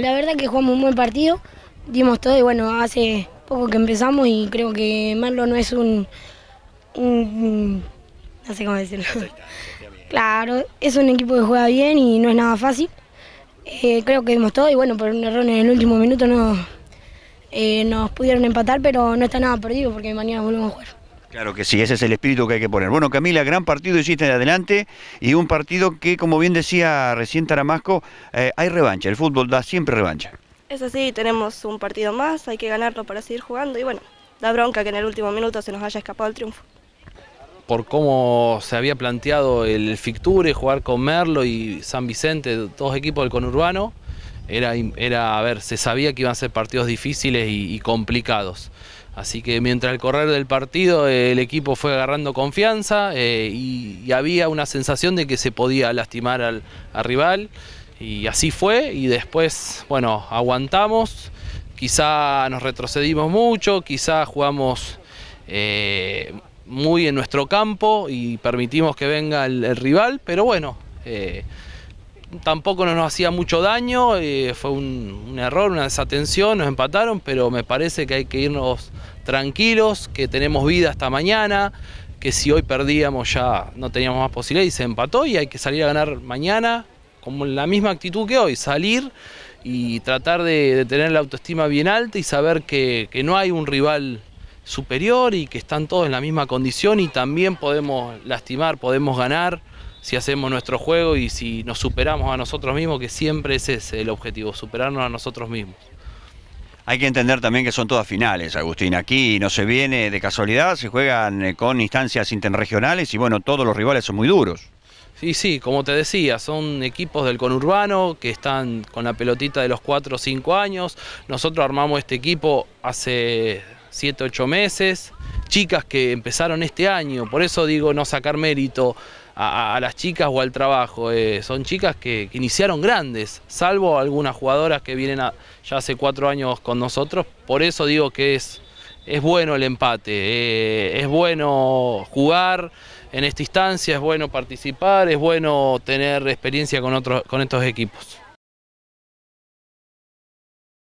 la verdad que jugamos un buen partido, dimos todo y bueno, hace poco que empezamos y creo que Merlo no es un, no sé cómo decirlo. Claro, es un equipo que juega bien y no es nada fácil. Eh, creo que dimos todo y bueno, por un error en el último minuto no, eh, nos pudieron empatar, pero no está nada perdido porque mañana volvemos a jugar. Claro que sí, ese es el espíritu que hay que poner. Bueno, Camila, gran partido hiciste de adelante y un partido que, como bien decía recién Taramasco, eh, hay revancha, el fútbol da siempre revancha. Es así, tenemos un partido más, hay que ganarlo para seguir jugando y bueno, da bronca que en el último minuto se nos haya escapado el triunfo. Por cómo se había planteado el Ficture, jugar con Merlo y San Vicente, dos equipos del conurbano, era, a ver, se sabía que iban a ser partidos difíciles y, complicados. Así que mientras el correr del partido el equipo fue agarrando confianza eh, y, había una sensación de que se podía lastimar al, rival y así fue y después, bueno, aguantamos, quizá nos retrocedimos mucho, quizá jugamos eh, muy en nuestro campo y permitimos que venga el rival, pero bueno eh, tampoco nos, hacía mucho daño, eh, fue un, error, una desatención, nos empataron, pero me parece que hay que irnos tranquilos, que tenemos vida hasta mañana, que si hoy perdíamos ya no teníamos más posibilidad y se empató y hay que salir a ganar mañana con la misma actitud que hoy, salir y tratar de, tener la autoestima bien alta y saber que no hay un rival superior y que están todos en la misma condición y también podemos lastimar, podemos ganar si hacemos nuestro juego y si nos superamos a nosotros mismos, que siempre ese es el objetivo, superarnos a nosotros mismos. Hay que entender también que son todas finales, Agustín. Aquí no se viene de casualidad, se juegan eh, con instancias interregionales y bueno, todos los rivales son muy duros. Sí, sí, como te decía, son equipos del conurbano que están con la pelotita de los 4 o 5 años. Nosotros armamos este equipo hace 7, 8 meses chicas que empezaron este año, por eso digo no sacar mérito a, las chicas o al trabajo, eh, son chicas que, iniciaron grandes, salvo algunas jugadoras que vienen ya hace cuatro años con nosotros, por eso digo que es, es bueno el empate, eh, es bueno jugar en esta instancia, es bueno participar, es bueno tener experiencia con, otros con estos equipos.